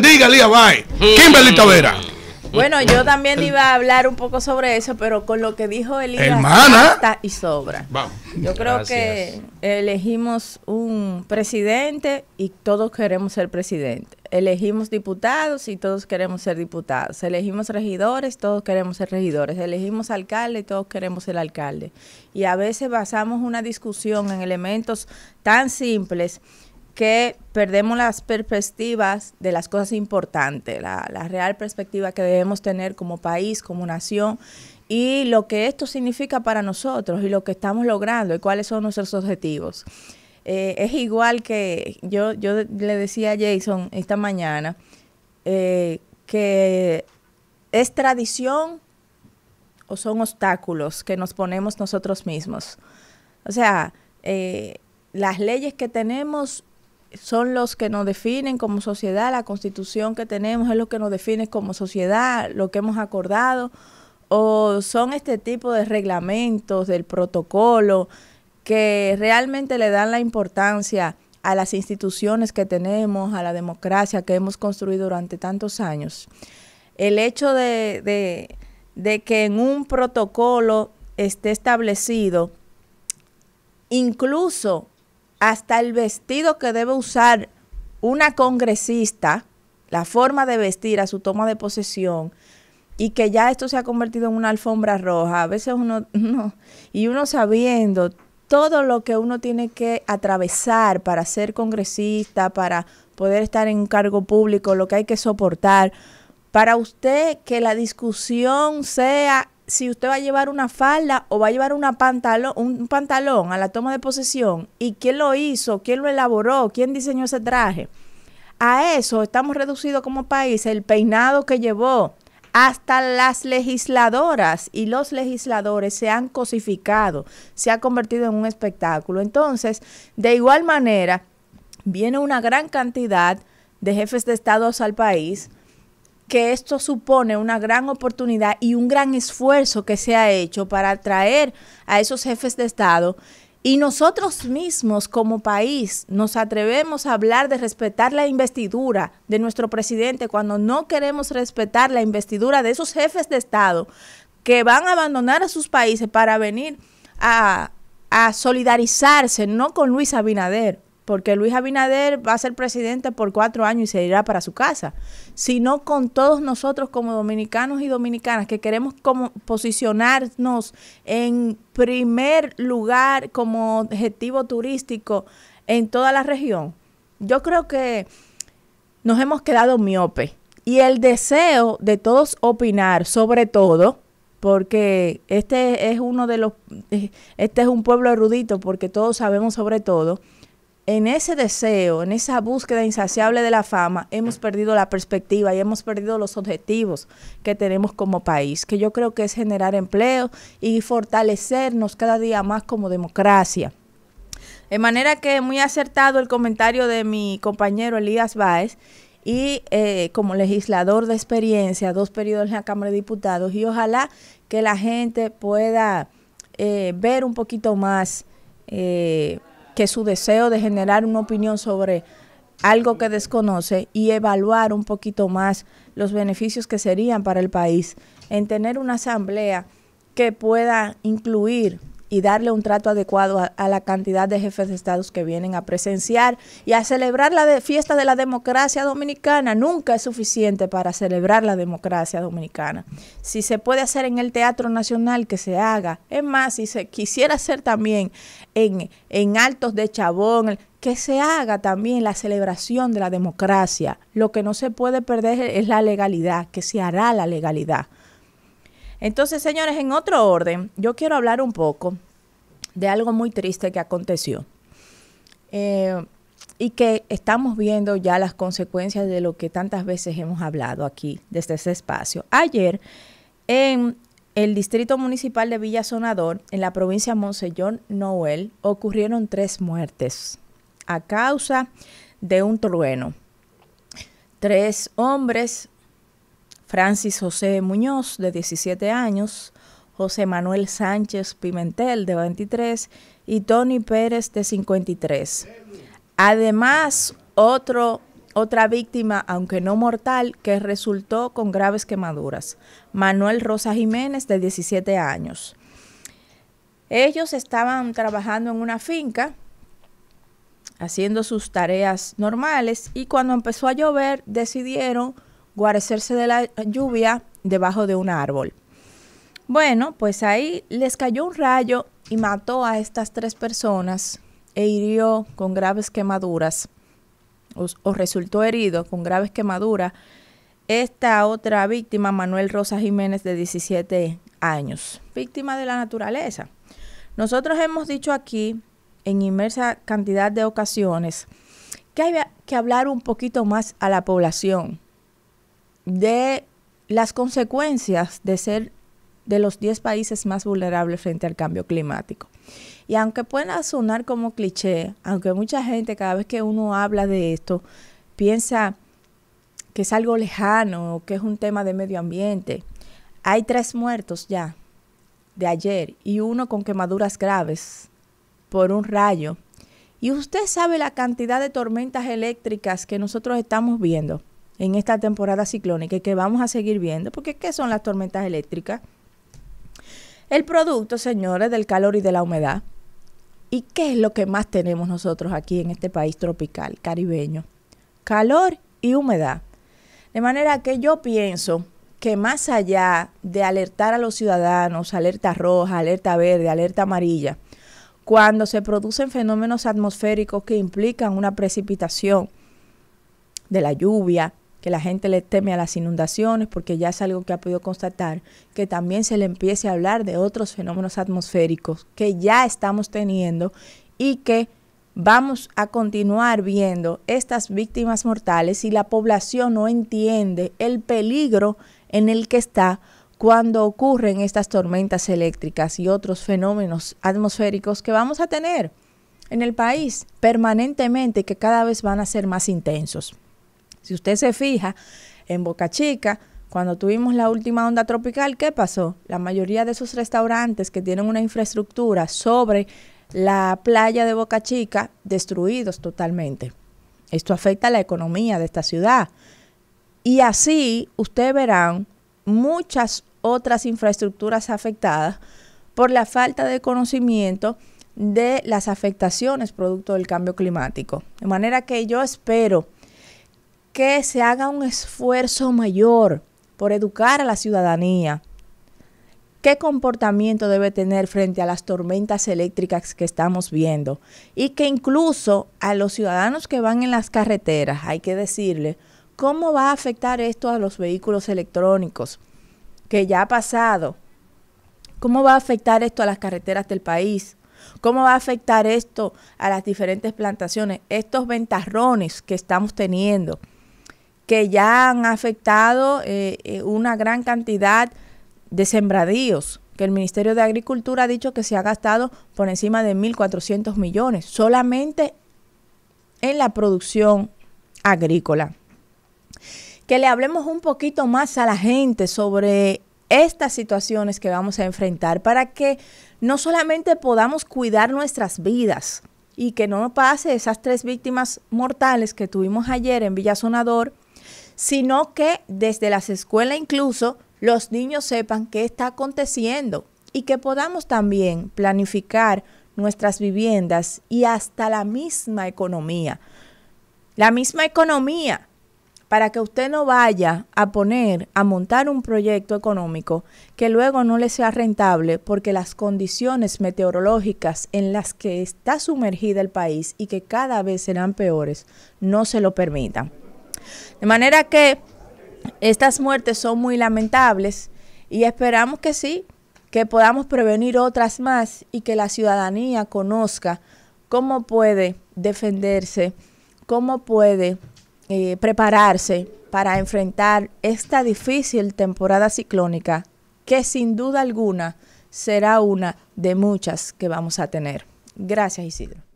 bendiga, Lía Bay. Kimberly Tavera. Mm. Bueno, yo también iba a hablar un poco sobre eso, pero con lo que dijo el está y sobra. Vamos. Yo creo que elegimos un presidente y todos queremos ser presidente. Elegimos diputados y todos queremos ser diputados. Elegimos regidores, todos queremos ser regidores. Elegimos alcalde y todos queremos ser alcalde. Y a veces basamos una discusión en elementos tan simples que perdemos las perspectivas de las cosas importantes, la, real perspectiva que debemos tener como país, como nación, y lo que esto significa para nosotros y lo que estamos logrando y cuáles son nuestros objetivos. Eh, es igual que yo, yo le decía a Jason esta mañana eh, que es tradición o son obstáculos que nos ponemos nosotros mismos. O sea, eh, las leyes que tenemos son los que nos definen como sociedad, la constitución que tenemos es lo que nos define como sociedad, lo que hemos acordado, o son este tipo de reglamentos del protocolo que realmente le dan la importancia a las instituciones que tenemos, a la democracia que hemos construido durante tantos años. El hecho de, que en un protocolo esté establecido incluso hasta el vestido que debe usar una congresista, la forma de vestir a su toma de posesión, y que ya esto se ha convertido en una alfombra roja, a veces uno, y uno sabiendo todo lo que uno tiene que atravesar para ser congresista, para poder estar en un cargo público, lo que hay que soportar, para usted que la discusión sea si usted va a llevar una falda o va a llevar un pantalón a la toma de posesión y quién lo hizo, quién lo elaboró, quién diseñó ese traje. A eso estamos reducidos como país, el peinado que llevó. Hasta las legisladoras y los legisladores se han cosificado, se ha convertido en un espectáculo. Entonces, de igual manera, viene una gran cantidad de jefes de estados al país que esto supone una gran oportunidad y un gran esfuerzo que se ha hecho para atraer a esos jefes de Estado y nosotros mismos como país nos atrevemos a hablar de respetar la investidura de nuestro presidente cuando no queremos respetar la investidura de esos jefes de Estado que van a abandonar a sus países para venir a, a solidarizarse no con Luis Abinader, porque Luis Abinader va a ser presidente por cuatro años y se irá para su casa, sino con todos nosotros como dominicanos y dominicanas que queremos como posicionarnos en primer lugar como objetivo turístico en toda la región. Yo creo que nos hemos quedado miope y el deseo de todos opinar sobre todo porque este es uno de los este es un pueblo erudito porque todos sabemos sobre todo en ese deseo, en esa búsqueda insaciable de la fama, hemos perdido la perspectiva y hemos perdido los objetivos que tenemos como país, que yo creo que es generar empleo y fortalecernos cada día más como democracia. De manera que muy acertado el comentario de mi compañero Elías Báez y eh, como legislador de experiencia, dos periodos en la Cámara de Diputados y ojalá que la gente pueda eh, ver un poquito más. Eh, que su deseo de generar una opinión sobre algo que desconoce y evaluar un poquito más los beneficios que serían para el país en tener una asamblea que pueda incluir y darle un trato adecuado a, la cantidad de jefes de Estado que vienen a presenciar y a celebrar la fiesta de la democracia dominicana. Nunca es suficiente para celebrar la democracia dominicana. Si se puede hacer en el Teatro Nacional, que se haga. Es más, si se quisiera hacer también en Altos de Chabón, que se haga también la celebración de la democracia. Lo que no se puede perder es la legalidad, que se hará la legalidad. Entonces, señores, en otro orden, yo quiero hablar un poco de algo muy triste que aconteció eh, y que estamos viendo ya las consecuencias de lo que tantas veces hemos hablado aquí desde ese espacio. Ayer, en el Distrito Municipal de Villa Sonador, en la provincia de Monseñor Noel, ocurrieron tres muertes a causa de un trueno. Tres hombres, Francis José Muñoz, de 17 años, José Manuel Sánchez Pimentel, de 23, y Tony Pérez, de 53. Además, otro, otra víctima, aunque no mortal, que resultó con graves quemaduras, Manuel Rosa Jiménez, de 17 años. Ellos estaban trabajando en una finca, haciendo sus tareas normales, y cuando empezó a llover, decidieron guarecerse de la lluvia debajo de un árbol. Bueno, pues ahí les cayó un rayo y mató a estas tres personas e hirió con graves quemaduras o, resultó herido con graves quemaduras esta otra víctima, Manuel Rosa Jiménez, de 17 años, víctima de la naturaleza. Nosotros hemos dicho aquí, en inmensa cantidad de ocasiones, que hay que hablar un poquito más a la población de las consecuencias de ser de los 10 países más vulnerables frente al cambio climático. Y aunque pueda sonar como cliché, aunque mucha gente cada vez que uno habla de esto piensa que es algo lejano, que es un tema de medio ambiente, hay tres muertos ya de ayer y uno con quemaduras graves por un rayo. Y usted sabe la cantidad de tormentas eléctricas que nosotros estamos viendo en esta temporada ciclónica y que vamos a seguir viendo, porque ¿qué son las tormentas eléctricas? El producto, señores, del calor y de la humedad. ¿Y qué es lo que más tenemos nosotros aquí en este país tropical, caribeño? Calor y humedad. De manera que yo pienso que más allá de alertar a los ciudadanos, alerta roja, alerta verde, alerta amarilla, cuando se producen fenómenos atmosféricos que implican una precipitación de la lluvia, que la gente le teme a las inundaciones, porque ya es algo que ha podido constatar, que también se le empiece a hablar de otros fenómenos atmosféricos que ya estamos teniendo y que vamos a continuar viendo estas víctimas mortales y la población no entiende el peligro en el que está cuando ocurren estas tormentas eléctricas y otros fenómenos atmosféricos que vamos a tener en el país permanentemente que cada vez van a ser más intensos. Si usted se fija, en Boca Chica, cuando tuvimos la última onda tropical, ¿qué pasó? La mayoría de esos restaurantes que tienen una infraestructura sobre la playa de Boca Chica, destruidos totalmente. Esto afecta a la economía de esta ciudad. Y así usted verán muchas otras infraestructuras afectadas por la falta de conocimiento de las afectaciones producto del cambio climático. De manera que yo espero que se haga un esfuerzo mayor por educar a la ciudadanía. ¿Qué comportamiento debe tener frente a las tormentas eléctricas que estamos viendo? Y que incluso a los ciudadanos que van en las carreteras hay que decirle cómo va a afectar esto a los vehículos electrónicos, que ya ha pasado. ¿Cómo va a afectar esto a las carreteras del país? ¿Cómo va a afectar esto a las diferentes plantaciones? Estos ventarrones que estamos teniendo que ya han afectado eh, eh, una gran cantidad de sembradíos, que el Ministerio de Agricultura ha dicho que se ha gastado por encima de 1.400 millones solamente en la producción agrícola. Que le hablemos un poquito más a la gente sobre estas situaciones que vamos a enfrentar para que no solamente podamos cuidar nuestras vidas y que no pase esas tres víctimas mortales que tuvimos ayer en Villa sino que desde las escuelas incluso los niños sepan qué está aconteciendo y que podamos también planificar nuestras viviendas y hasta la misma economía. La misma economía para que usted no vaya a poner, a montar un proyecto económico que luego no le sea rentable porque las condiciones meteorológicas en las que está sumergida el país y que cada vez serán peores no se lo permitan. De manera que estas muertes son muy lamentables y esperamos que sí, que podamos prevenir otras más y que la ciudadanía conozca cómo puede defenderse, cómo puede eh, prepararse para enfrentar esta difícil temporada ciclónica que sin duda alguna será una de muchas que vamos a tener. Gracias Isidro.